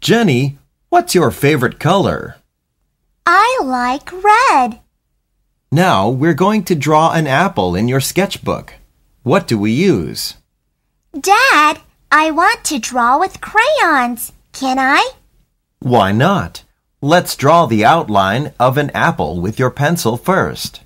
Jenny, what's your favorite color? I like red. Now we're going to draw an apple in your sketchbook. What do we use? Dad, I want to draw with crayons. Can I? Why not? Let's draw the outline of an apple with your pencil first.